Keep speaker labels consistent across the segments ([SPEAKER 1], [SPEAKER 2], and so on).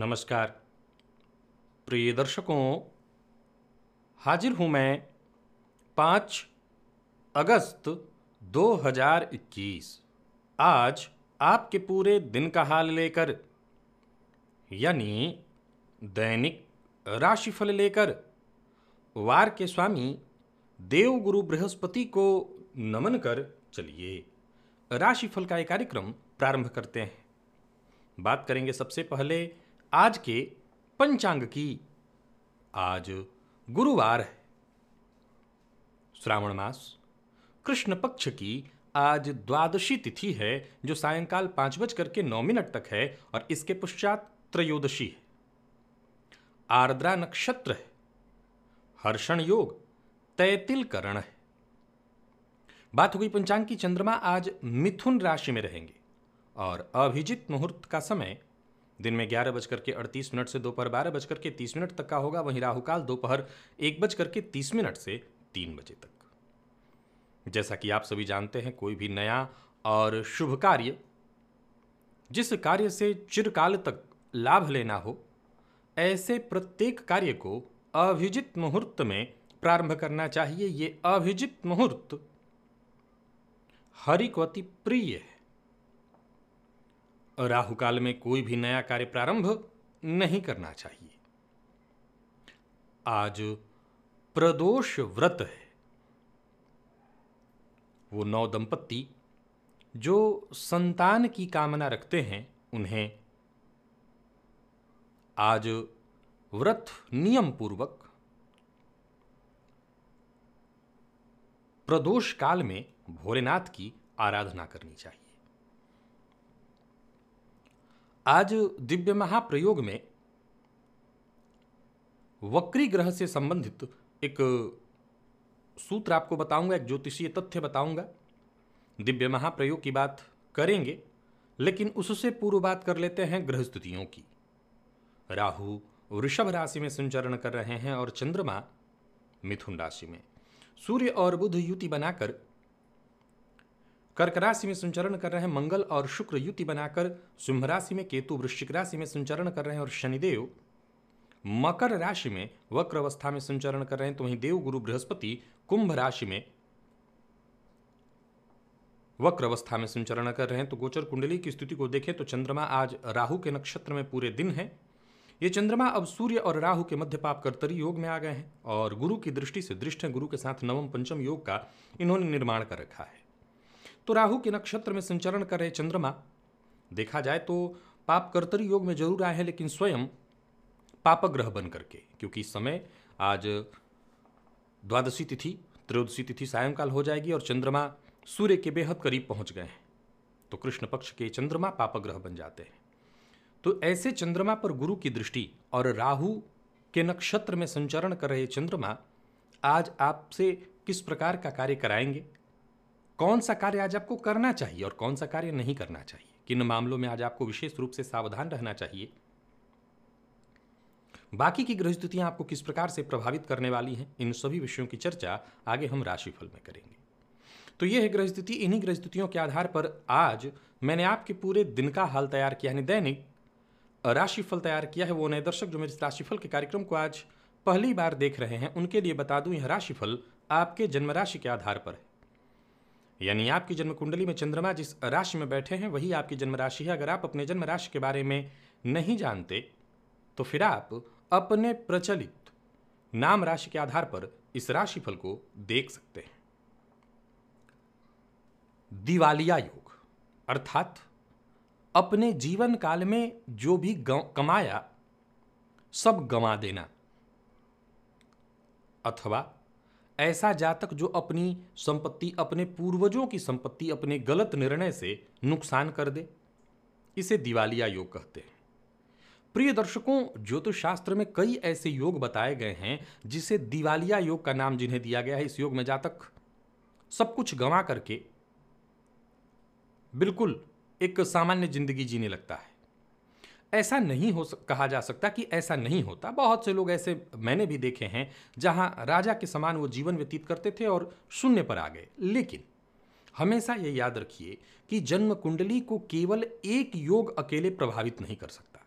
[SPEAKER 1] नमस्कार प्रिय दर्शकों हाजिर हूं मैं पाँच अगस्त 2021 आज आपके पूरे दिन का हाल लेकर यानी दैनिक राशिफल लेकर वार के स्वामी देवगुरु बृहस्पति को नमन कर चलिए राशिफल का एक कार्यक्रम प्रारंभ करते हैं बात करेंगे सबसे पहले आज के पंचांग की आज गुरुवार है श्रावण मास कृष्ण पक्ष की आज द्वादशी तिथि है जो सायंकाल पांच बज करके नौ मिनट तक है और इसके पश्चात त्रयोदशी है आर्द्रा नक्षत्र है हर्षण योग तैतिल करण है बात हो गई पंचांग की चंद्रमा आज मिथुन राशि में रहेंगे और अभिजित मुहूर्त का समय दिन में ग्यारह बजकर के अड़तीस मिनट से दोपहर बारह बजकर के तीस मिनट तक का होगा वहीं राहुकाल दोपहर एक बजकर के तीस मिनट से तीन बजे तक जैसा कि आप सभी जानते हैं कोई भी नया और शुभ कार्य जिस कार्य से चिरकाल तक लाभ लेना हो ऐसे प्रत्येक कार्य को अभिजित मुहूर्त में प्रारंभ करना चाहिए ये अभिजित मुहूर्त हरिकवती प्रिय है राहु काल में कोई भी नया कार्य प्रारंभ नहीं करना चाहिए आज प्रदोष व्रत है वो नौ दंपत्ति जो संतान की कामना रखते हैं उन्हें आज व्रत नियम पूर्वक प्रदोष काल में भोलेनाथ की आराधना करनी चाहिए आज दिव्य महाप्रयोग में वक्री ग्रह से संबंधित एक सूत्र आपको बताऊंगा एक ज्योतिषीय तथ्य बताऊंगा दिव्य महाप्रयोग की बात करेंगे लेकिन उससे पूर्व बात कर लेते हैं ग्रह स्थितियों की राहु वृषभ राशि में संचरण कर रहे हैं और चंद्रमा मिथुन राशि में सूर्य और बुध युति बनाकर कर्क राशि में संचरण कर रहे हैं मंगल और शुक्र युति बनाकर सिंह राशि में केतु वृश्चिक राशि में संचरण कर रहे हैं और शनिदेव मकर राशि में वक्र अवस्था में संचरण कर रहे हैं तो वहीं देव गुरु बृहस्पति कुंभ राशि में वक्र अवस्था में संचरण कर रहे हैं तो गोचर कुंडली की स्थिति को देखें तो चंद्रमा आज राहु के नक्षत्र में पूरे दिन है ये चंद्रमा अब सूर्य और राहु के मध्य पाप कर्तरी योग में आ गए हैं और गुरु की दृष्टि से दृष्ट गुरु के साथ नवम पंचम योग का इन्होंने निर्माण कर रखा है तो राहु के नक्षत्र में संचरण कर रहे चंद्रमा देखा जाए तो पाप कर्तरी योग में जरूर आए हैं लेकिन स्वयं पापग्रह बन करके क्योंकि इस समय आज द्वादशी तिथि त्रयोदशी तिथि सायंकाल हो जाएगी और चंद्रमा सूर्य के बेहद करीब पहुंच गए हैं तो कृष्ण पक्ष के चंद्रमा पापग्रह बन जाते हैं तो ऐसे चंद्रमा पर गुरु की दृष्टि और राहु के नक्षत्र में संचरण कर रहे चंद्रमा आज आपसे किस प्रकार का कार्य कराएंगे कौन सा कार्य आज आपको करना चाहिए और कौन सा कार्य नहीं करना चाहिए किन मामलों में आज आपको विशेष रूप से सावधान रहना चाहिए बाकी की ग्रह स्थितियां आपको किस प्रकार से प्रभावित करने वाली हैं इन सभी विषयों की चर्चा आगे हम राशिफल में करेंगे तो ये है ग्रह स्थिति इन्हीं ग्रह स्थितियों के आधार पर आज मैंने आपके पूरे दिन का हाल तैयार किया यानी दैनिक राशिफल तैयार किया है वो नए दर्शक जो मेरे राशिफल के कार्यक्रम को आज पहली बार देख रहे हैं उनके लिए बता दूं यह राशिफल आपके जन्म राशि के आधार पर है यानी आपकी जन्म कुंडली में चंद्रमा जिस राशि में बैठे हैं वही आपकी जन्म राशि है अगर आप अपने जन्म राशि के बारे में नहीं जानते तो फिर आप अपने प्रचलित नाम राशि के आधार पर इस राशिफल को देख सकते हैं दिवालिया योग अर्थात अपने जीवन काल में जो भी कमाया सब गंवा देना अथवा ऐसा जातक जो अपनी संपत्ति अपने पूर्वजों की संपत्ति अपने गलत निर्णय से नुकसान कर दे इसे दिवालिया योग कहते हैं प्रिय दर्शकों ज्योतिष शास्त्र में कई ऐसे योग बताए गए हैं जिसे दिवालिया योग का नाम जिन्हें दिया गया है इस योग में जातक सब कुछ गंवा करके बिल्कुल एक सामान्य जिंदगी जीने लगता है ऐसा नहीं हो कहा जा सकता कि ऐसा नहीं होता बहुत से लोग ऐसे मैंने भी देखे हैं जहां राजा के समान वो जीवन व्यतीत करते थे और शून्य पर आ गए लेकिन हमेशा ये याद रखिए कि जन्म कुंडली को केवल एक योग अकेले प्रभावित नहीं कर सकता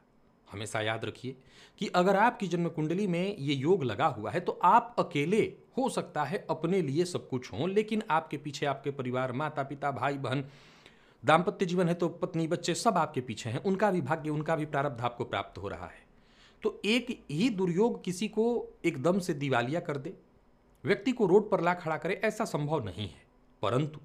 [SPEAKER 1] हमेशा याद रखिए कि अगर आपकी जन्म कुंडली में ये योग लगा हुआ है तो आप अकेले हो सकता है अपने लिए सब कुछ हो लेकिन आपके पीछे आपके परिवार माता पिता भाई बहन दाम्पत्य जीवन है तो पत्नी बच्चे सब आपके पीछे हैं उनका भी भाग्य उनका भी प्रारब्ध आपको प्राप्त हो रहा है तो एक ही दुर्योग किसी को एकदम से दिवालिया कर दे व्यक्ति को रोड पर ला खड़ा करे ऐसा संभव नहीं है परंतु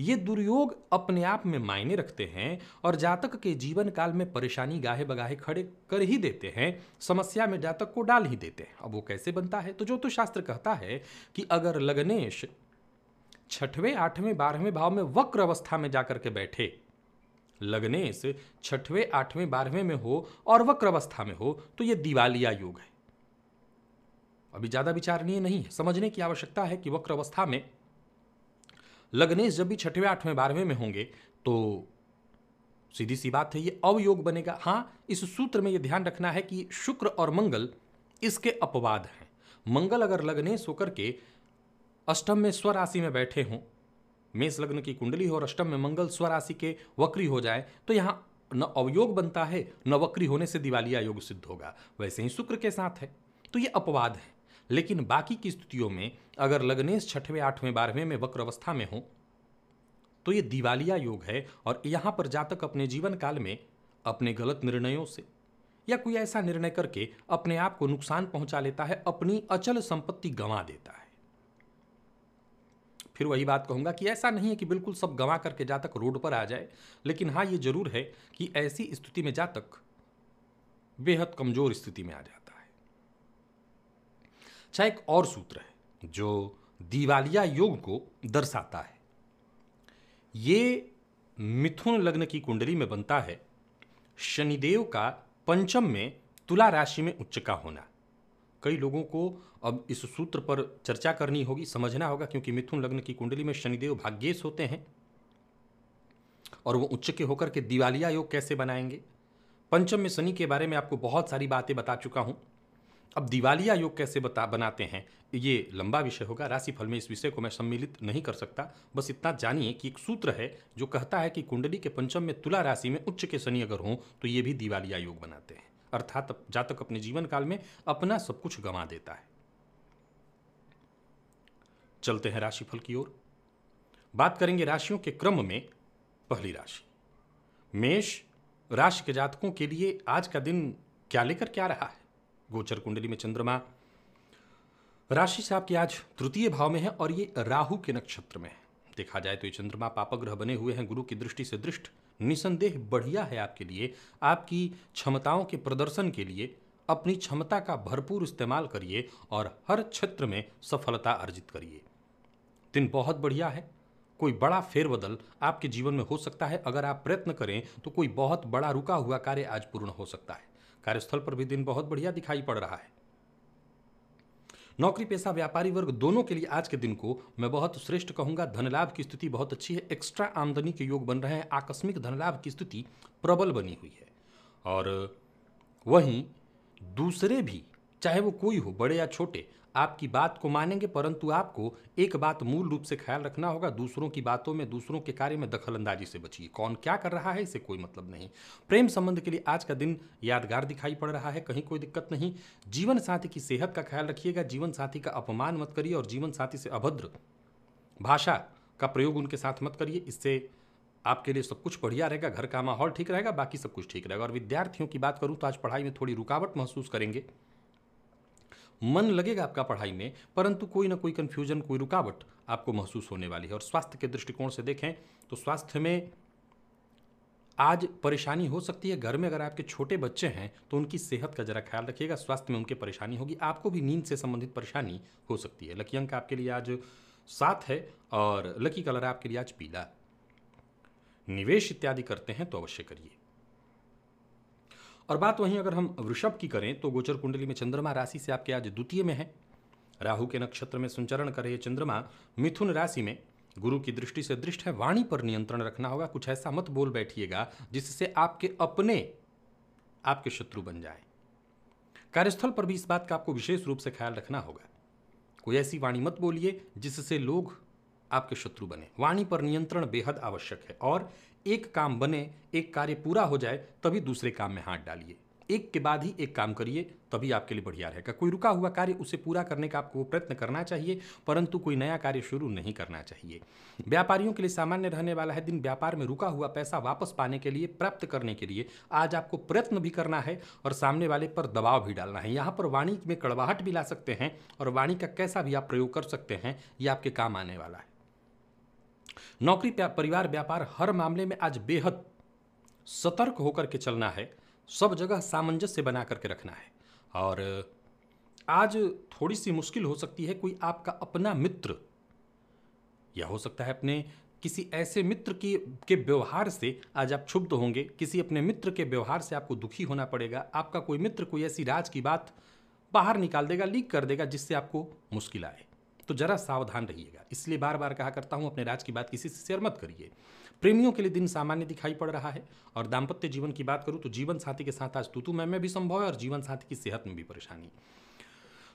[SPEAKER 1] ये दुर्योग अपने आप में मायने रखते हैं और जातक के जीवन काल में परेशानी गाहे बगाहे खड़े कर ही देते हैं समस्या में जातक को डाल ही देते हैं अब वो कैसे बनता है तो ज्योतिष शास्त्र कहता है कि अगर लग्नेश छठवें आठवें बारहवें भाव में वक्र अवस्था में जाकर के बैठे लगने से छठवें आठवें बारहवें में हो और वक्र अवस्था में हो तो यह दिवालिया योग है अभी ज्यादा विचारणीय नहीं है समझने की आवश्यकता है कि वक्र अवस्था में लग्नेश जब भी छठवें आठवें बारहवें में होंगे तो सीधी सी बात है ये अवयोग बनेगा हाँ इस सूत्र में ये ध्यान रखना है कि शुक्र और मंगल इसके अपवाद हैं मंगल अगर लगनेश होकर के अष्टम में स्वराशि में बैठे हों मेष लग्न की कुंडली हो और अष्टम में मंगल स्वराशि के वक्री हो जाए तो यहाँ न अवयोग बनता है न वक्री होने से दिवालिया योग सिद्ध होगा वैसे ही शुक्र के साथ है तो ये अपवाद है लेकिन बाकी की स्थितियों में अगर लग्नेश छठवें आठवें बारहवें में वक्र अवस्था में हो तो ये दिवालिया योग है और यहाँ पर जातक अपने जीवन काल में अपने गलत निर्णयों से या कोई ऐसा निर्णय करके अपने आप को नुकसान पहुंचा लेता है अपनी अचल संपत्ति गंवा देता है फिर वही बात कहूँगा कि ऐसा नहीं है कि बिल्कुल सब गंवा करके जा तक रोड पर आ जाए लेकिन हाँ ये जरूर है कि ऐसी स्थिति में जा तक बेहद कमज़ोर स्थिति में आ जाता है अच्छा एक और सूत्र है जो दिवालिया योग को दर्शाता है ये मिथुन लग्न की कुंडली में बनता है शनिदेव का पंचम में तुला राशि में उच्च का होना कई लोगों को अब इस सूत्र पर चर्चा करनी होगी समझना होगा क्योंकि मिथुन लग्न की कुंडली में शनिदेव भाग्येश होते हैं और वो उच्च के होकर के दिवालिया योग कैसे बनाएंगे पंचम में शनि के बारे में आपको बहुत सारी बातें बता चुका हूँ अब दिवालिया योग कैसे बता बनाते हैं ये लंबा विषय होगा राशिफल में इस विषय को मैं सम्मिलित नहीं कर सकता बस इतना जानिए कि एक सूत्र है जो कहता है कि कुंडली के पंचम में तुला राशि में उच्च के शनि अगर हों तो ये भी दिवालिया योग बनाते हैं अर्थात जातक अपने जीवन काल में अपना सब कुछ गंवा देता है चलते हैं राशिफल की ओर बात करेंगे राशियों के क्रम में पहली राशि मेष राशि के जातकों के लिए आज का दिन क्या लेकर क्या रहा है गोचर कुंडली में चंद्रमा राशि से आपकी आज तृतीय भाव में है और ये राहु के नक्षत्र में है देखा जाए तो ये चंद्रमा पापग्रह बने हुए हैं गुरु की दृष्टि से दृष्ट निसंदेह बढ़िया है आपके लिए आपकी क्षमताओं के प्रदर्शन के लिए अपनी क्षमता का भरपूर इस्तेमाल करिए और हर क्षेत्र में सफलता अर्जित करिए दिन बहुत बढ़िया है कोई बड़ा फेरबदल आपके जीवन में हो सकता है अगर आप प्रयत्न करें तो कोई बहुत बड़ा रुका हुआ कार्य आज पूर्ण हो सकता है कार्यस्थल पर भी दिन बहुत बढ़िया दिखाई पड़ रहा है नौकरी पेशा व्यापारी वर्ग दोनों के लिए आज के दिन को मैं बहुत श्रेष्ठ कहूंगा धनलाभ की स्थिति बहुत अच्छी है एक्स्ट्रा आमदनी के योग बन रहे हैं आकस्मिक धनलाभ की स्थिति प्रबल बनी हुई है और वहीं दूसरे भी चाहे वो कोई हो बड़े या छोटे आपकी बात को मानेंगे परंतु आपको एक बात मूल रूप से ख्याल रखना होगा दूसरों की बातों में दूसरों के कार्य में दखलंदाजी से बचिए कौन क्या कर रहा है इसे कोई मतलब नहीं प्रेम संबंध के लिए आज का दिन यादगार दिखाई पड़ रहा है कहीं कोई दिक्कत नहीं जीवन साथी की सेहत का ख्याल रखिएगा जीवन साथी का अपमान मत करिए और जीवन साथी से अभद्र भाषा का प्रयोग उनके साथ मत करिए इससे आपके लिए सब कुछ बढ़िया रहेगा घर का माहौल ठीक रहेगा बाकी सब कुछ ठीक रहेगा और विद्यार्थियों की बात करूँ तो आज पढ़ाई में थोड़ी रुकावट महसूस करेंगे मन लगेगा आपका पढ़ाई में परंतु कोई ना कोई कन्फ्यूजन कोई रुकावट आपको महसूस होने वाली है और स्वास्थ्य के दृष्टिकोण से देखें तो स्वास्थ्य में आज परेशानी हो सकती है घर में अगर आपके छोटे बच्चे हैं तो उनकी सेहत का जरा ख्याल रखिएगा स्वास्थ्य में उनके परेशानी होगी आपको भी नींद से संबंधित परेशानी हो सकती है लकी अंक आपके लिए आज सात है और लकी कलर आपके लिए आज पीला निवेश इत्यादि करते हैं तो अवश्य करिए और बात वहीं अगर हम वृषभ की करें तो गोचर कुंडली में चंद्रमा राशि से आपके आज द्वितीय में है राहु के नक्षत्र में संचरण करे चंद्रमा मिथुन राशि में गुरु की दृष्टि से दृष्ट है वाणी पर नियंत्रण रखना होगा कुछ ऐसा मत बोल बैठिएगा जिससे आपके अपने आपके शत्रु बन जाए कार्यस्थल पर भी इस बात का आपको विशेष रूप से ख्याल रखना होगा कोई ऐसी वाणी मत बोलिए जिससे लोग आपके शत्रु बने वाणी पर नियंत्रण बेहद आवश्यक है और एक काम बने एक कार्य पूरा हो जाए तभी दूसरे काम में हाथ डालिए एक के बाद ही एक काम करिए तभी आपके लिए बढ़िया रहेगा कोई रुका हुआ कार्य उसे पूरा करने का आपको प्रयत्न करना चाहिए परंतु कोई नया कार्य शुरू नहीं करना चाहिए व्यापारियों के लिए सामान्य रहने वाला है दिन व्यापार में रुका हुआ पैसा वापस पाने के लिए प्राप्त करने के लिए आज आपको प्रयत्न भी करना है और सामने वाले पर दबाव भी डालना है यहाँ पर वाणी में कड़वाहट भी ला सकते हैं और वाणी का कैसा भी आप प्रयोग कर सकते हैं ये आपके काम आने वाला है नौकरी परिवार व्यापार हर मामले में आज बेहद सतर्क होकर के चलना है सब जगह सामंजस्य बना करके रखना है और आज थोड़ी सी मुश्किल हो सकती है कोई आपका अपना मित्र या हो सकता है अपने किसी ऐसे मित्र की के व्यवहार से आज आप क्षुब्ध होंगे किसी अपने मित्र के व्यवहार से आपको दुखी होना पड़ेगा आपका कोई मित्र कोई ऐसी राज की बात बाहर निकाल देगा लीक कर देगा जिससे आपको मुश्किल आए तो जरा सावधान रहिएगा इसलिए बार बार कहा करता हूँ अपने राज की बात किसी से शेयर मत करिए प्रेमियों के लिए दिन सामान्य दिखाई पड़ रहा है और दाम्पत्य जीवन की बात करूँ तो जीवन साथी के साथ आज तूतू मैं में भी संभव है और जीवन साथी की सेहत में भी परेशानी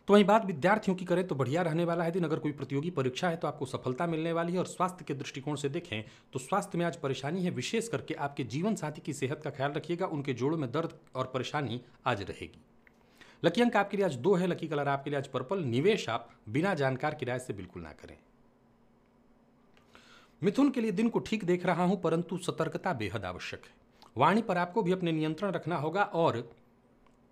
[SPEAKER 1] तो वहीं बात विद्यार्थियों की करें तो बढ़िया रहने वाला है दिन अगर कोई प्रतियोगी परीक्षा है तो आपको सफलता मिलने वाली है और स्वास्थ्य के दृष्टिकोण से देखें तो स्वास्थ्य में आज परेशानी है विशेष करके आपके जीवन साथी की सेहत का ख्याल रखिएगा उनके जोड़ों में दर्द और परेशानी आज रहेगी लकी अंक आपके लिए आज दो है लकी कलर आपके लिए आज पर्पल निवेश आप बिना जानकार किराए से बिल्कुल ना करें मिथुन के लिए दिन को ठीक देख रहा हूं परंतु सतर्कता बेहद आवश्यक है वाणी पर आपको भी अपने नियंत्रण रखना होगा और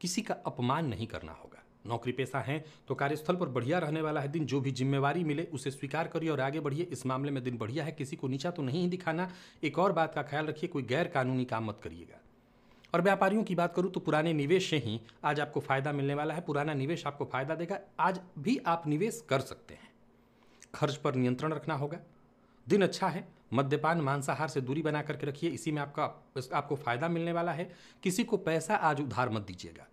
[SPEAKER 1] किसी का अपमान नहीं करना होगा नौकरी पेशा है तो कार्यस्थल पर बढ़िया रहने वाला है दिन जो भी जिम्मेवारी मिले उसे स्वीकार करिए और आगे बढ़िए इस मामले में दिन बढ़िया है किसी को नीचा तो नहीं दिखाना एक और बात का ख्याल रखिए कोई गैर कानूनी काम मत करिएगा और व्यापारियों की बात करूँ तो पुराने निवेश से ही आज आपको फ़ायदा मिलने वाला है पुराना निवेश आपको फ़ायदा देगा आज भी आप निवेश कर सकते हैं खर्च पर नियंत्रण रखना होगा दिन अच्छा है मद्यपान मांसाहार से दूरी बना करके रखिए इसी में आपका आपको फ़ायदा मिलने वाला है किसी को पैसा आज उधार मत दीजिएगा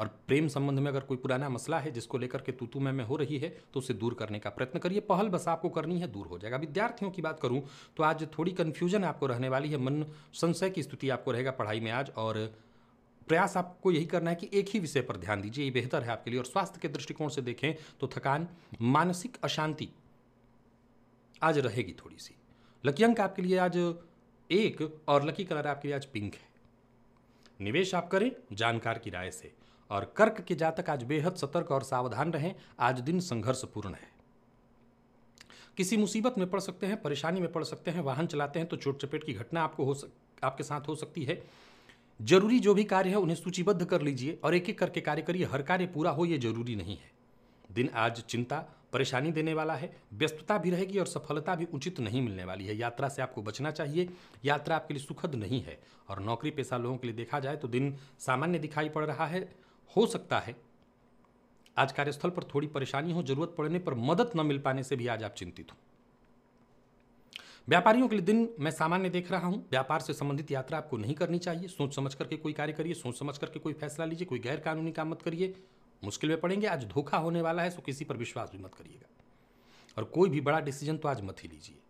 [SPEAKER 1] और प्रेम संबंध में अगर कोई पुराना मसला है जिसको लेकर के तूतू में, में हो रही है तो उसे दूर करने का प्रयत्न करिए पहल बस आपको करनी है दूर हो जाएगा विद्यार्थियों की बात करूँ तो आज थोड़ी कन्फ्यूजन आपको रहने वाली है मन संशय की स्थिति आपको रहेगा पढ़ाई में आज और प्रयास आपको यही करना है कि एक ही विषय पर ध्यान दीजिए ये बेहतर है आपके लिए और स्वास्थ्य के दृष्टिकोण से देखें तो थकान मानसिक अशांति आज रहेगी थोड़ी सी लकी अंक आपके लिए आज एक और लकी कलर आपके लिए आज पिंक है निवेश आप करें जानकार की राय से और कर्क के जातक आज बेहद सतर्क और सावधान रहें आज दिन संघर्षपूर्ण है किसी मुसीबत में पड़ सकते हैं परेशानी में पड़ सकते हैं वाहन चलाते हैं तो चोट चपेट की घटना आपको हो सक आपके साथ हो सकती है जरूरी जो भी कार्य है उन्हें सूचीबद्ध कर लीजिए और एक एक करके कार्य करिए हर कार्य पूरा हो ये जरूरी नहीं है दिन आज चिंता परेशानी देने वाला है व्यस्तता भी रहेगी और सफलता भी उचित नहीं मिलने वाली है यात्रा से आपको बचना चाहिए यात्रा आपके लिए सुखद नहीं है और नौकरी पेशा लोगों के लिए देखा जाए तो दिन सामान्य दिखाई पड़ रहा है हो सकता है आज कार्यस्थल पर थोड़ी परेशानी हो जरूरत पड़ने पर मदद न मिल पाने से भी आज आप चिंतित हो व्यापारियों के लिए दिन मैं सामान्य देख रहा हूं व्यापार से संबंधित यात्रा आपको नहीं करनी चाहिए सोच समझ करके कोई कार्य करिए सोच समझ करके कोई फैसला लीजिए कोई गैर कानूनी काम मत करिए मुश्किल में पड़ेंगे आज धोखा होने वाला है सो किसी पर विश्वास भी मत करिएगा और कोई भी बड़ा डिसीजन तो आज मत ही लीजिए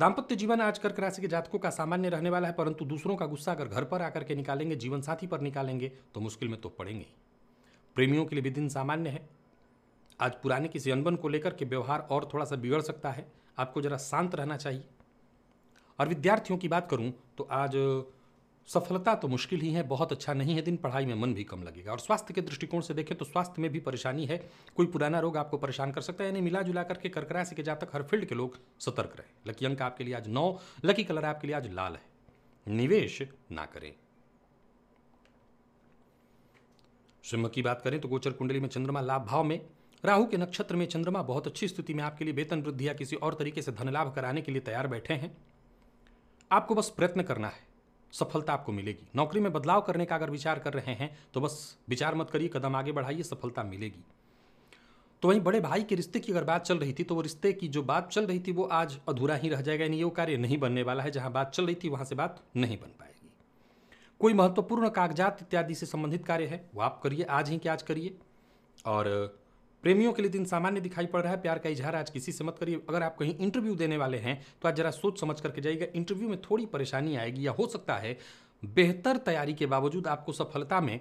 [SPEAKER 1] दाम्पत्य जीवन आज कर्क राशि के जातकों का सामान्य रहने वाला है परंतु दूसरों का गुस्सा अगर घर पर आकर के निकालेंगे जीवन साथी पर निकालेंगे तो मुश्किल में तो पड़ेंगे प्रेमियों के लिए भी दिन सामान्य है आज पुराने किसी अनबन को लेकर के व्यवहार और थोड़ा सा बिगड़ सकता है आपको जरा शांत रहना चाहिए और विद्यार्थियों की बात करूं तो आज सफलता तो मुश्किल ही है बहुत अच्छा नहीं है दिन पढ़ाई में मन भी कम लगेगा और स्वास्थ्य के दृष्टिकोण से देखें तो स्वास्थ्य में भी परेशानी है कोई पुराना रोग आपको परेशान कर सकता है यानी मिला जुला करके करकरा से के जातक हर फील्ड के लोग सतर्क रहे लकी अंक आपके लिए आज नौ लकी कलर आपके लिए आज लाल है निवेश ना करें सिंह की बात करें तो गोचर कुंडली में चंद्रमा लाभ भाव में राहु के नक्षत्र में चंद्रमा बहुत अच्छी स्थिति में आपके लिए वेतन वृद्धि या किसी और तरीके से धन लाभ कराने के लिए तैयार बैठे हैं आपको बस प्रयत्न करना है सफलता आपको मिलेगी नौकरी में बदलाव करने का अगर विचार कर रहे हैं तो बस विचार मत करिए कदम आगे बढ़ाइए सफलता मिलेगी तो वहीं बड़े भाई के रिश्ते की अगर बात चल रही थी तो वो रिश्ते की जो बात चल रही थी वो आज अधूरा ही रह जाएगा यानी वो कार्य नहीं बनने वाला है जहाँ बात चल रही थी वहाँ से बात नहीं बन पाएगी कोई महत्वपूर्ण कागजात इत्यादि से संबंधित कार्य है वो आप करिए आज ही कि आज करिए और प्रेमियों के लिए दिन सामान्य दिखाई पड़ रहा है प्यार का इजहार आज किसी से मत करिए अगर आप कहीं इंटरव्यू देने वाले हैं तो आज जरा सोच समझ करके जाइएगा इंटरव्यू में थोड़ी परेशानी आएगी या हो सकता है बेहतर तैयारी के बावजूद आपको सफलता में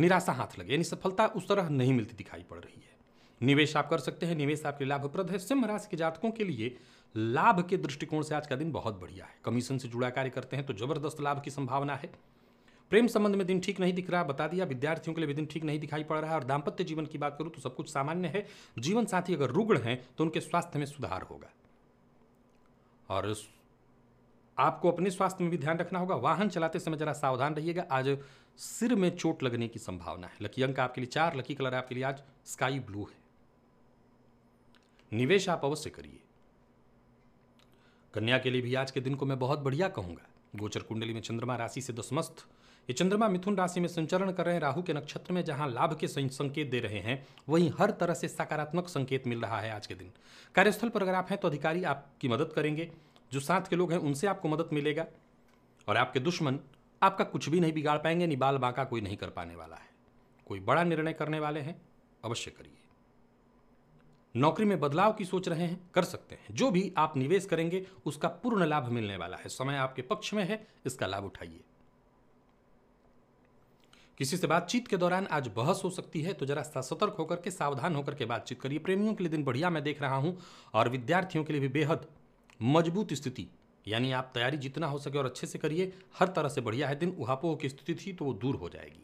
[SPEAKER 1] निराशा हाथ लगे यानी सफलता उस तरह नहीं मिलती दिखाई पड़ रही है निवेश आप कर सकते हैं निवेश आपके लाभप्रद है सिंह राशि के जातकों के लिए लाभ के दृष्टिकोण से आज का दिन बहुत बढ़िया है कमीशन से जुड़ा कार्य करते हैं तो जबरदस्त लाभ की संभावना है प्रेम संबंध में दिन ठीक नहीं दिख रहा बता दिया विद्यार्थियों के लिए भी दिन ठीक नहीं दिखाई पड़ रहा है और दाम्पत्य जीवन की बात करूं तो सब कुछ सामान्य है जीवन साथी अगर रुग्ण हैं तो उनके स्वास्थ्य में सुधार होगा और आपको अपने स्वास्थ्य में भी ध्यान रखना होगा वाहन चलाते समय जरा सावधान रहिएगा आज सिर में चोट लगने की संभावना है लकी अंक आपके लिए चार लकी कलर आपके लिए आज स्काई ब्लू है निवेश आप अवश्य करिए कन्या के लिए भी आज के दिन को मैं बहुत बढ़िया कहूंगा गोचर कुंडली में चंद्रमा राशि से दसमस्थ ये चंद्रमा मिथुन राशि में संचरण कर रहे राहु के नक्षत्र में जहां लाभ के संकेत दे रहे हैं वहीं हर तरह से सकारात्मक संकेत मिल रहा है आज के दिन कार्यस्थल पर अगर आप हैं तो अधिकारी आपकी मदद करेंगे जो साथ के लोग हैं उनसे आपको मदद मिलेगा और आपके दुश्मन आपका कुछ भी नहीं बिगाड़ पाएंगे निबाल बांका कोई नहीं कर पाने वाला है कोई बड़ा निर्णय करने वाले हैं अवश्य करिए नौकरी में बदलाव की सोच रहे हैं कर सकते हैं जो भी आप निवेश करेंगे उसका पूर्ण लाभ मिलने वाला है समय आपके पक्ष में है इसका लाभ उठाइए किसी से बातचीत के दौरान आज बहस हो सकती है तो जरा सतर्क होकर के सावधान होकर के बातचीत करिए प्रेमियों के लिए दिन बढ़िया मैं देख रहा हूँ और विद्यार्थियों के लिए भी बेहद मजबूत स्थिति यानी आप तैयारी जितना हो सके और अच्छे से करिए हर तरह से बढ़िया है दिन उहापोह की स्थिति थी तो वो दूर हो जाएगी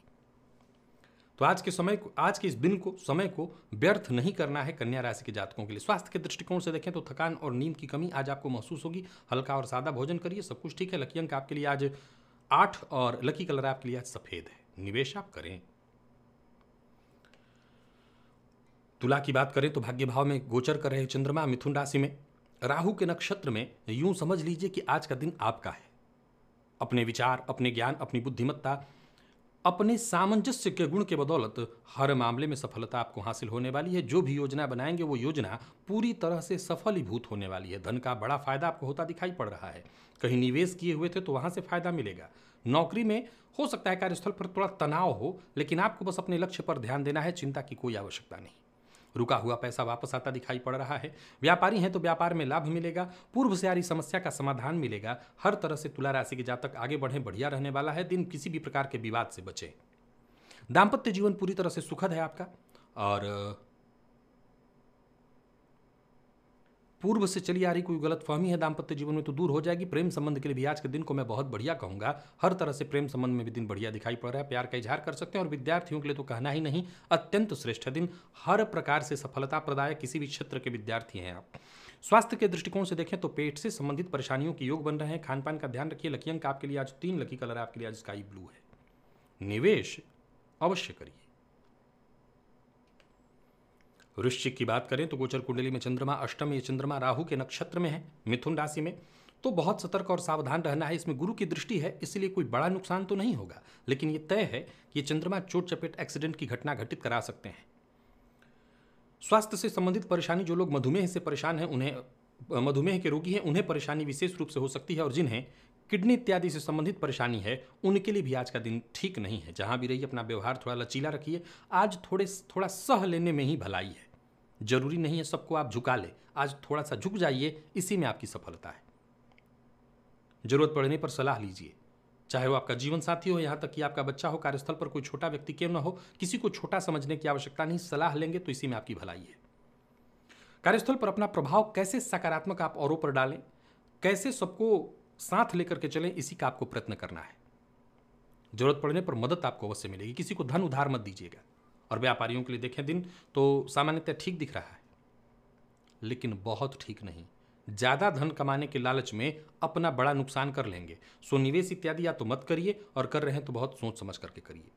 [SPEAKER 1] तो आज के समय को आज के इस दिन को समय को व्यर्थ नहीं करना है कन्या राशि के जातकों के लिए स्वास्थ्य के दृष्टिकोण से देखें तो थकान और नींद की कमी आज आपको महसूस होगी हल्का और सादा भोजन करिए सब कुछ ठीक है लकी अंक आपके लिए आज आठ और लकी कलर आपके लिए आज सफ़ेद है निवेश आप करें तुला की बात करें तो भाग्य भाव में गोचर कर रहे चंद्रमा मिथुन राशि में राहु के नक्षत्र में यूं समझ लीजिए कि आज का दिन आपका है अपने विचार अपने ज्ञान अपनी बुद्धिमत्ता अपने सामंजस्य के गुण के बदौलत हर मामले में सफलता आपको हासिल होने वाली है जो भी योजना बनाएंगे वो योजना पूरी तरह से सफलीभूत होने वाली है धन का बड़ा फायदा आपको होता दिखाई पड़ रहा है कहीं निवेश किए हुए थे तो वहाँ से फायदा मिलेगा नौकरी में हो सकता है कार्यस्थल पर थोड़ा तनाव हो लेकिन आपको बस अपने लक्ष्य पर ध्यान देना है चिंता की कोई आवश्यकता नहीं रुका हुआ पैसा वापस आता दिखाई पड़ रहा है व्यापारी हैं तो व्यापार में लाभ मिलेगा पूर्व से आ रही समस्या का समाधान मिलेगा हर तरह से तुला राशि के जातक आगे बढ़े बढ़िया रहने वाला है दिन किसी भी प्रकार के विवाद से बचें दाम्पत्य जीवन पूरी तरह से सुखद है आपका और पूर्व से चली आ रही कोई गलत फहमी है दाम्पत्य जीवन में तो दूर हो जाएगी प्रेम संबंध के लिए भी आज के दिन को मैं बहुत बढ़िया कहूंगा हर तरह से प्रेम संबंध में भी दिन बढ़िया दिखाई पड़ रहा है प्यार का इजहार कर सकते हैं और विद्यार्थियों के लिए तो कहना ही नहीं अत्यंत श्रेष्ठ दिन हर प्रकार से सफलता प्रदायक किसी भी क्षेत्र के विद्यार्थी हैं आप स्वास्थ्य के दृष्टिकोण से देखें तो पेट से संबंधित परेशानियों के योग बन रहे हैं खान पान का ध्यान रखिए लकी अंक आपके लिए आज तीन लकी कलर आपके लिए आज स्काई ब्लू है निवेश अवश्य करिए वृश्चिक की बात करें तो गोचर कुंडली में चंद्रमा अष्टम ये चंद्रमा राहु के नक्षत्र में है मिथुन राशि में तो बहुत सतर्क और सावधान रहना है इसमें गुरु की दृष्टि है इसलिए कोई बड़ा नुकसान तो नहीं होगा लेकिन ये तय है कि ये चंद्रमा चोट चपेट एक्सीडेंट की घटना घटित करा सकते हैं स्वास्थ्य से संबंधित परेशानी जो लोग मधुमेह से परेशान हैं उन्हें मधुमेह के रोगी हैं उन्हें परेशानी विशेष रूप से हो सकती है और जिन्हें किडनी इत्यादि से संबंधित परेशानी है उनके लिए भी आज का दिन ठीक नहीं है जहाँ भी रहिए अपना व्यवहार थोड़ा लचीला रखिए आज थोड़े थोड़ा सह लेने में ही भलाई है जरूरी नहीं है सबको आप झुका लें आज थोड़ा सा झुक जाइए इसी में आपकी सफलता है जरूरत पड़ने पर सलाह लीजिए चाहे वो आपका जीवन साथी हो यहां तक कि आपका बच्चा हो कार्यस्थल पर कोई छोटा व्यक्ति क्यों ना हो किसी को छोटा समझने की आवश्यकता नहीं सलाह लेंगे तो इसी में आपकी भलाई है कार्यस्थल पर अपना प्रभाव कैसे सकारात्मक आप औरों पर डालें कैसे सबको साथ लेकर के चलें इसी का आपको प्रयत्न करना है जरूरत पड़ने पर मदद आपको अवश्य मिलेगी किसी को धन उधार मत दीजिएगा और व्यापारियों के लिए देखें दिन तो सामान्यतः ठीक दिख रहा है लेकिन बहुत ठीक नहीं ज़्यादा धन कमाने के लालच में अपना बड़ा नुकसान कर लेंगे सो निवेश इत्यादि या तो मत करिए और कर रहे हैं तो बहुत सोच समझ करके करिए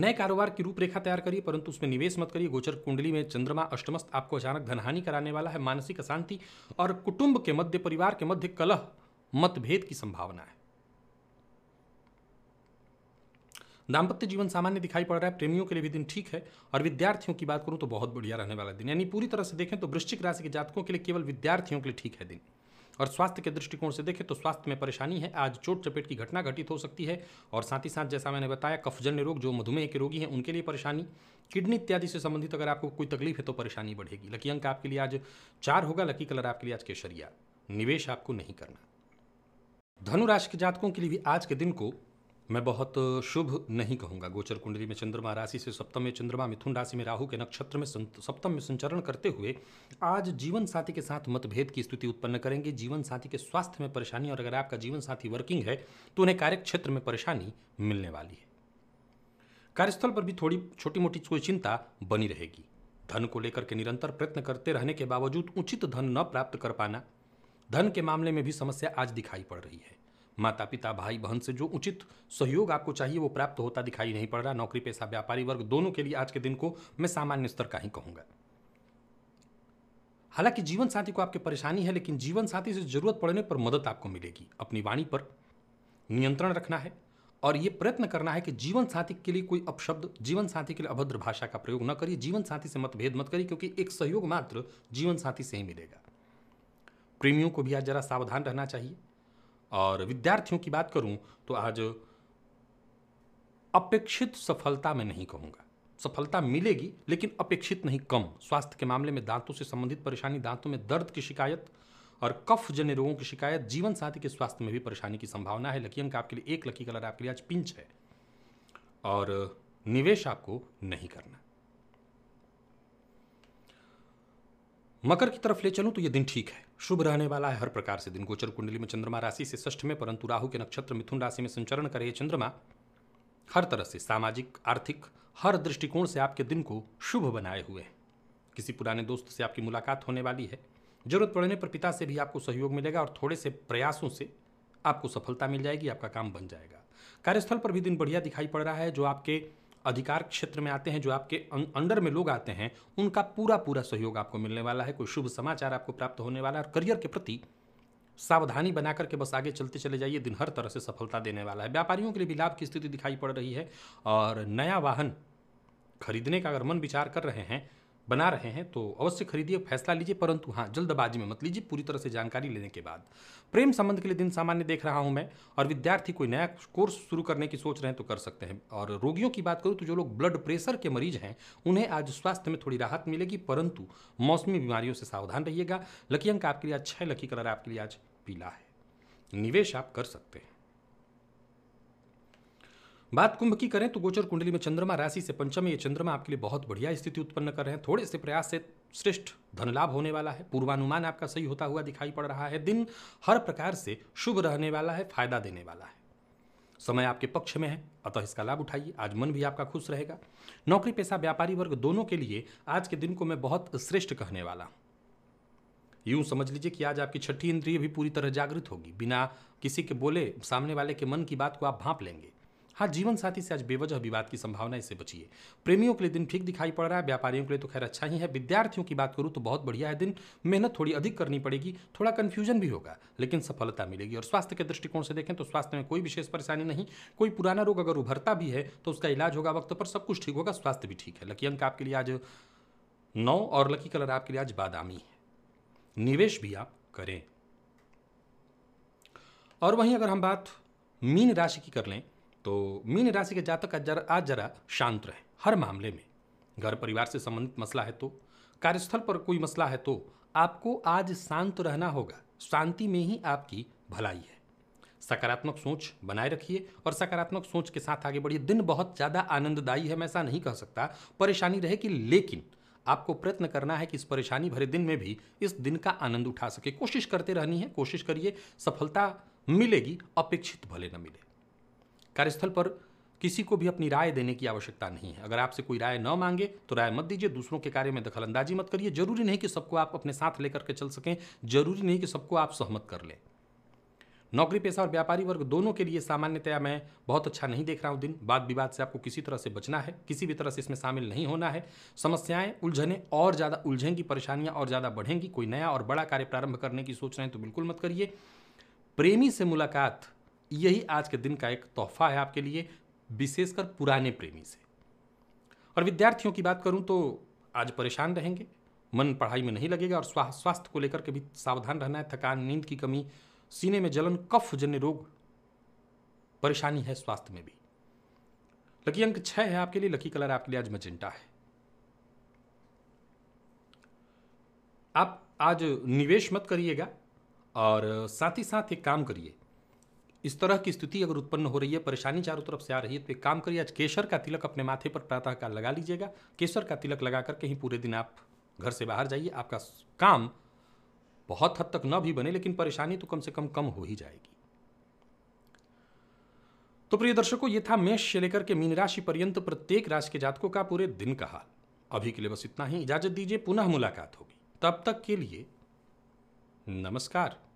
[SPEAKER 1] नए कारोबार की रूपरेखा तैयार करिए परंतु उसमें निवेश मत करिए गोचर कुंडली में चंद्रमा अष्टमस्त आपको अचानक धनहानि कराने वाला है मानसिक अशांति और कुटुंब के मध्य परिवार के मध्य कलह मतभेद की संभावना है दाम्पत्य जीवन सामान्य दिखाई पड़ रहा है प्रेमियों के लिए भी दिन ठीक है और विद्यार्थियों की बात करूँ तो बहुत बढ़िया रहने वाला दिन यानी पूरी तरह से देखें तो वृश्चिक राशि के जातकों के लिए केवल विद्यार्थियों के लिए ठीक है दिन और स्वास्थ्य के दृष्टिकोण से देखें तो स्वास्थ्य में परेशानी है आज चोट चपेट की घटना घटित हो सकती है और साथ ही साथ जैसा मैंने बताया कफजन्य रोग जो मधुमेह के रोगी हैं उनके लिए परेशानी किडनी इत्यादि से संबंधित अगर आपको कोई तकलीफ है तो परेशानी बढ़ेगी लकी अंक आपके लिए आज चार होगा लकी कलर आपके लिए आज केसरिया निवेश आपको नहीं करना धनु राशि के जातकों के लिए भी आज के दिन को मैं बहुत शुभ नहीं कहूँगा गोचर कुंडली में चंद्रमा राशि से सप्तम में चंद्रमा मिथुन राशि में राहु के नक्षत्र में सप्तम में संचरण करते हुए आज जीवन साथी के साथ मतभेद की स्थिति उत्पन्न करेंगे जीवन साथी के स्वास्थ्य में परेशानी और अगर आपका जीवन साथी वर्किंग है तो उन्हें कार्य क्षेत्र में परेशानी मिलने वाली है कार्यस्थल पर भी थोड़ी छोटी मोटी कोई चिंता बनी रहेगी धन को लेकर के निरंतर प्रयत्न करते रहने के बावजूद उचित धन न प्राप्त कर पाना धन के मामले में भी समस्या आज दिखाई पड़ रही है माता पिता भाई बहन से जो उचित सहयोग आपको चाहिए वो प्राप्त होता दिखाई नहीं पड़ रहा नौकरी पेशा व्यापारी वर्ग दोनों के लिए आज के दिन को मैं सामान्य स्तर का ही कहूंगा हालांकि जीवन साथी को आपकी परेशानी है लेकिन जीवन साथी से जरूरत पड़ने पर मदद आपको मिलेगी अपनी वाणी पर नियंत्रण रखना है और ये प्रयत्न करना है कि जीवन साथी के लिए कोई अपशब्द जीवन साथी के लिए अभद्र भाषा का प्रयोग न करिए जीवन साथी से मतभेद मत करिए क्योंकि एक सहयोग मात्र जीवन साथी से ही मिलेगा प्रेमियों को भी आज जरा सावधान रहना चाहिए और विद्यार्थियों की बात करूं तो आज अपेक्षित सफलता में नहीं कहूँगा सफलता मिलेगी लेकिन अपेक्षित नहीं कम स्वास्थ्य के मामले में दांतों से संबंधित परेशानी दांतों में दर्द की शिकायत और कफ जन्य रोगों की शिकायत जीवन साथी के स्वास्थ्य में भी परेशानी की संभावना है लकी अंक आपके लिए एक लकी कलर आपके लिए आज पिंच है और निवेश आपको नहीं करना मकर की तरफ ले चलूं तो ये दिन ठीक है शुभ रहने वाला है हर प्रकार से दिन गोचर कुंडली में चंद्रमा राशि से ष्ठ में परंतु राहु के नक्षत्र मिथुन राशि में संचरण करे चंद्रमा हर तरह से सामाजिक आर्थिक हर दृष्टिकोण से आपके दिन को शुभ बनाए हुए हैं किसी पुराने दोस्त से आपकी मुलाकात होने वाली है जरूरत पड़ने पर पिता से भी आपको सहयोग मिलेगा और थोड़े से प्रयासों से आपको सफलता मिल जाएगी आपका काम बन जाएगा कार्यस्थल पर भी दिन बढ़िया दिखाई पड़ रहा है जो आपके अधिकार क्षेत्र में आते हैं जो आपके अं-, अंडर में लोग आते हैं उनका पूरा पूरा सहयोग आपको मिलने वाला है कोई शुभ समाचार आपको प्राप्त होने वाला है और करियर के प्रति सावधानी बना करके बस आगे चलते चले जाइए दिन हर तरह से सफलता देने वाला है व्यापारियों के लिए भी लाभ की स्थिति दिखाई पड़ रही है और नया वाहन खरीदने का अगर मन विचार कर रहे हैं बना रहे हैं तो अवश्य खरीदिए फैसला लीजिए परंतु हाँ जल्दबाजी में मत लीजिए पूरी तरह से जानकारी लेने के बाद प्रेम संबंध के लिए दिन सामान्य देख रहा हूँ मैं और विद्यार्थी कोई नया कोर्स शुरू करने की सोच रहे हैं तो कर सकते हैं और रोगियों की बात करूँ तो जो लोग ब्लड प्रेशर के मरीज हैं उन्हें आज स्वास्थ्य में थोड़ी राहत मिलेगी परंतु मौसमी बीमारियों से सावधान रहिएगा लकी अंक आपके लिए आज छः लकी कलर आपके लिए आज पीला है निवेश आप कर सकते हैं बात कुंभ की करें तो गोचर कुंडली में चंद्रमा राशि से पंचम ये चंद्रमा आपके लिए बहुत बढ़िया स्थिति उत्पन्न कर रहे हैं थोड़े से प्रयास से श्रेष्ठ धन लाभ होने वाला है पूर्वानुमान आपका सही होता हुआ दिखाई पड़ रहा है दिन हर प्रकार से शुभ रहने वाला है फायदा देने वाला है समय आपके पक्ष में है अतः इसका लाभ उठाइए आज मन भी आपका खुश रहेगा नौकरी पेशा व्यापारी वर्ग दोनों के लिए आज के दिन को मैं बहुत श्रेष्ठ कहने वाला हूँ यूं समझ लीजिए कि आज आपकी छठी इंद्रिय भी पूरी तरह जागृत होगी बिना किसी के बोले सामने वाले के मन की बात को आप भाप लेंगे हाँ जीवन साथी से आज बेवजह विवाद की संभावना इससे बचिए प्रेमियों के लिए दिन ठीक दिखाई पड़ रहा है व्यापारियों के लिए तो खैर अच्छा ही है विद्यार्थियों की बात करूँ तो बहुत बढ़िया है दिन मेहनत थोड़ी अधिक करनी पड़ेगी थोड़ा कन्फ्यूजन भी होगा लेकिन सफलता मिलेगी और स्वास्थ्य के दृष्टिकोण से देखें तो स्वास्थ्य में कोई विशेष परेशानी नहीं कोई पुराना रोग अगर उभरता भी है तो उसका इलाज होगा वक्त पर सब कुछ ठीक होगा स्वास्थ्य भी ठीक है लकी अंक आपके लिए आज नौ और लकी कलर आपके लिए आज बादामी है निवेश भी आप करें और वहीं अगर हम बात मीन राशि की कर लें तो मीन राशि के जातक आज जरा आज जरा शांत रहें हर मामले में घर परिवार से संबंधित मसला है तो कार्यस्थल पर कोई मसला है तो आपको आज शांत रहना होगा शांति में ही आपकी भलाई है सकारात्मक सोच बनाए रखिए और सकारात्मक सोच के साथ आगे बढ़िए दिन बहुत ज़्यादा आनंददायी है मैं ऐसा नहीं कह सकता परेशानी रहेगी लेकिन आपको प्रयत्न करना है कि इस परेशानी भरे दिन में भी इस दिन का आनंद उठा सके कोशिश करते रहनी है कोशिश करिए सफलता मिलेगी अपेक्षित भले न मिले कार्यस्थल पर किसी को भी अपनी राय देने की आवश्यकता नहीं है अगर आपसे कोई राय न मांगे तो राय मत दीजिए दूसरों के कार्य में दखलंदाजी मत करिए जरूरी नहीं कि सबको आप अपने साथ लेकर के चल सकें जरूरी नहीं कि सबको आप सहमत कर लें नौकरी पेशा और व्यापारी वर्ग दोनों के लिए सामान्यतया मैं बहुत अच्छा नहीं देख रहा हूँ दिन वाद विवाद से आपको किसी तरह से बचना है किसी भी तरह से इसमें शामिल नहीं होना है समस्याएं उलझने और ज़्यादा उलझेंगी परेशानियाँ और ज़्यादा बढ़ेंगी कोई नया और बड़ा कार्य प्रारंभ करने की सोच रहे हैं तो बिल्कुल मत करिए प्रेमी से मुलाकात यही आज के दिन का एक तोहफा है आपके लिए विशेषकर पुराने प्रेमी से और विद्यार्थियों की बात करूं तो आज परेशान रहेंगे मन पढ़ाई में नहीं लगेगा और स्वास्थ्य को लेकर के भी सावधान रहना है थकान नींद की कमी सीने में जलन कफ जन्य रोग परेशानी है स्वास्थ्य में भी लकी अंक छः है आपके लिए लकी कलर आपके लिए आज मजिंटा है आप आज निवेश मत करिएगा और साथ ही साथ एक काम करिए इस तरह की स्थिति अगर उत्पन्न हो रही है परेशानी चारों तरफ से आ रही है तो एक काम करिए आज केसर का तिलक अपने माथे पर प्रातःकाल लगा लीजिएगा केसर का तिलक लगा करके कहीं पूरे दिन आप घर से बाहर जाइए आपका काम बहुत हद तक न भी बने लेकिन परेशानी तो कम से कम कम हो ही जाएगी तो प्रिय दर्शकों ये था मेष से लेकर के मीन राशि पर्यंत प्रत्येक राशि के जातकों का पूरे दिन का हाल अभी के लिए बस इतना ही इजाजत दीजिए पुनः मुलाकात होगी तब तक के लिए नमस्कार